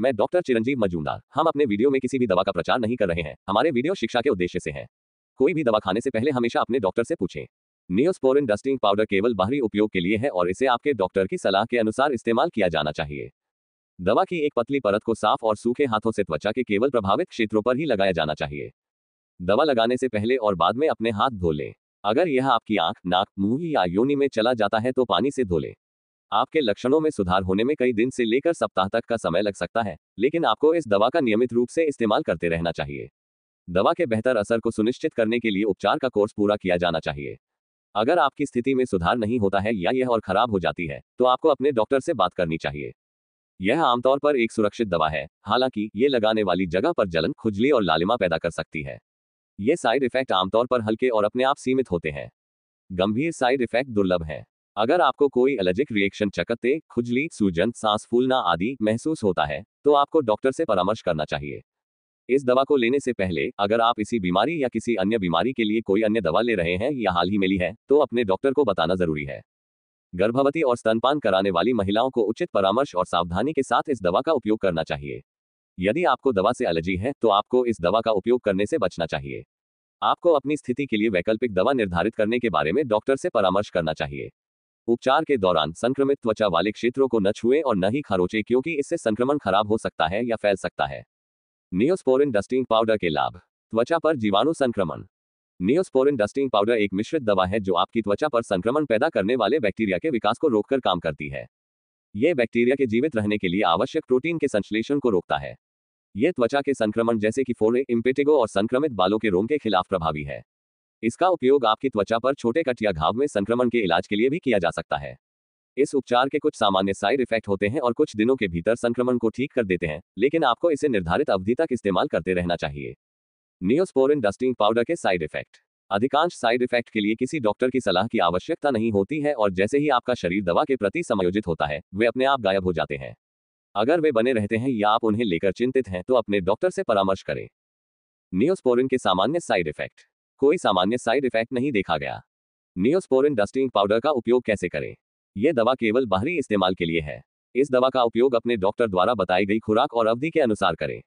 मैं डॉक्टर चिरंजीव मजूमदार हम अपने वीडियो में किसी भी दवा का प्रचार नहीं कर रहे हैं हमारे वीडियो शिक्षा के उद्देश्य से है कोई भी दवा खाने से पहले हमेशा अपने डॉक्टर से पूछें नियोस्पोरिन डस्टिंग पाउडर केवल बाहरी उपयोग के लिए है और इसे आपके डॉक्टर की सलाह के अनुसार इस्तेमाल किया जाना चाहिए दवा की एक पतली परत को साफ और सूखे हाथों से त्वचा के केवल प्रभावित क्षेत्रों पर ही लगाया जाना चाहिए दवा लगाने से पहले और बाद में अपने हाथ धो लें अगर यह आपकी आंख नाक मुंह या योनि में चला जाता है तो पानी से धो लें आपके लक्षणों में सुधार होने में कई दिन से लेकर सप्ताह तक का समय लग सकता है लेकिन आपको इस दवा का नियमित रूप से इस्तेमाल करते रहना चाहिए दवा के बेहतर असर को सुनिश्चित करने के लिए उपचार का कोर्स पूरा किया जाना चाहिए अगर आपकी स्थिति में सुधार नहीं होता है या यह और खराब हो जाती है तो आपको अपने डॉक्टर से बात करनी चाहिए यह आमतौर पर एक सुरक्षित दवा है हालांकि ये लगाने वाली जगह पर जलन खुजली और लालिमा पैदा कर सकती है ये साइड इफेक्ट आमतौर पर हल्के और अपने आप सीमित होते हैं गंभीर साइड इफेक्ट दुर्लभ हैं अगर आपको कोई एलर्जिक रिएक्शन चकत्ते खुजली सूजन सांस फूलना आदि महसूस होता है तो आपको डॉक्टर से परामर्श करना चाहिए इस दवा को लेने से पहले अगर आप इसी बीमारी या किसी अन्य बीमारी के लिए कोई अन्य दवा ले रहे हैं या हाल ही में ली है तो अपने डॉक्टर को बताना जरूरी है गर्भवती और स्तनपान कराने वाली महिलाओं को उचित परामर्श और सावधानी के साथ इस दवा का उपयोग करना चाहिए यदि आपको दवा से एलर्जी है तो आपको इस दवा का उपयोग करने से बचना चाहिए आपको अपनी स्थिति के लिए वैकल्पिक दवा निर्धारित करने के बारे में डॉक्टर से परामर्श करना चाहिए उपचार के दौरान संक्रमित त्वचा वाले क्षेत्रों को न छुए और न ही खरोचे क्योंकि इससे संक्रमण खराब हो सकता है या फैल सकता है नियोस्पोरिन डस्टिंग पाउडर के लाभ त्वचा पर जीवाणु संक्रमण नियोस्पोरिन डस्टिंग पाउडर एक मिश्रित दवा है जो आपकी त्वचा पर संक्रमण पैदा करने वाले बैक्टीरिया के विकास को रोककर काम करती है ये बैक्टीरिया के जीवित रहने के लिए आवश्यक प्रोटीन के संश्लेषण को रोकता है यह त्वचा के संक्रमण जैसे कि फोरे इम्पेटिगो और संक्रमित बालों के रोम के खिलाफ प्रभावी है इसका उपयोग आपकी त्वचा पर छोटे कट या घाव में संक्रमण के इलाज के लिए भी किया जा सकता है इस उपचार के कुछ सामान्य साइड इफेक्ट होते हैं और कुछ दिनों के भीतर संक्रमण को ठीक कर देते हैं लेकिन आपको इसे निर्धारित अवधि तक इस्तेमाल करते रहना चाहिए नियोस्पोरिन डस्टिंग पाउडर के साइड इफेक्ट अधिकांश साइड इफेक्ट के लिए किसी डॉक्टर की सलाह की आवश्यकता नहीं होती है और जैसे ही आपका शरीर दवा के प्रति समायोजित होता है वे अपने आप गायब हो जाते हैं अगर वे बने रहते हैं या आप उन्हें लेकर चिंतित हैं तो अपने डॉक्टर से परामर्श करें नियोस्पोरिन के सामान्य साइड इफेक्ट कोई सामान्य साइड इफेक्ट नहीं देखा गया नियोस्पोरिन डस्टिंग पाउडर का उपयोग कैसे करें यह दवा केवल बाहरी इस्तेमाल के लिए है इस दवा का उपयोग अपने डॉक्टर द्वारा बताई गई खुराक और अवधि के अनुसार करें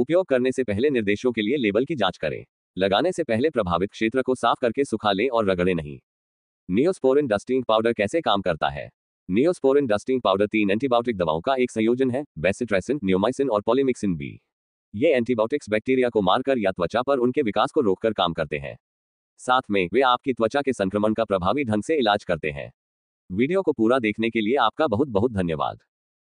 उपयोग करने से पहले निर्देशों के लिए लेबल की जांच करें लगाने से पहले प्रभावित क्षेत्र को साफ करके सुखा लें और रगड़े नहीं नियोस्पोरिन डस्टिंग पाउडर कैसे काम करता है नियोस्पोरिन डस्टिंग पाउडर तीन एंटीबायोटिक दवाओं का एक संयोजन है बेसिट्रेसिन न्योमाइसिन और पॉलीमिक्सिन बी ये एंटीबायोटिक्स बैक्टीरिया को मारकर या त्वचा पर उनके विकास को रोककर काम करते हैं साथ में वे आपकी त्वचा के संक्रमण का प्रभावी ढंग से इलाज करते हैं वीडियो को पूरा देखने के लिए आपका बहुत बहुत धन्यवाद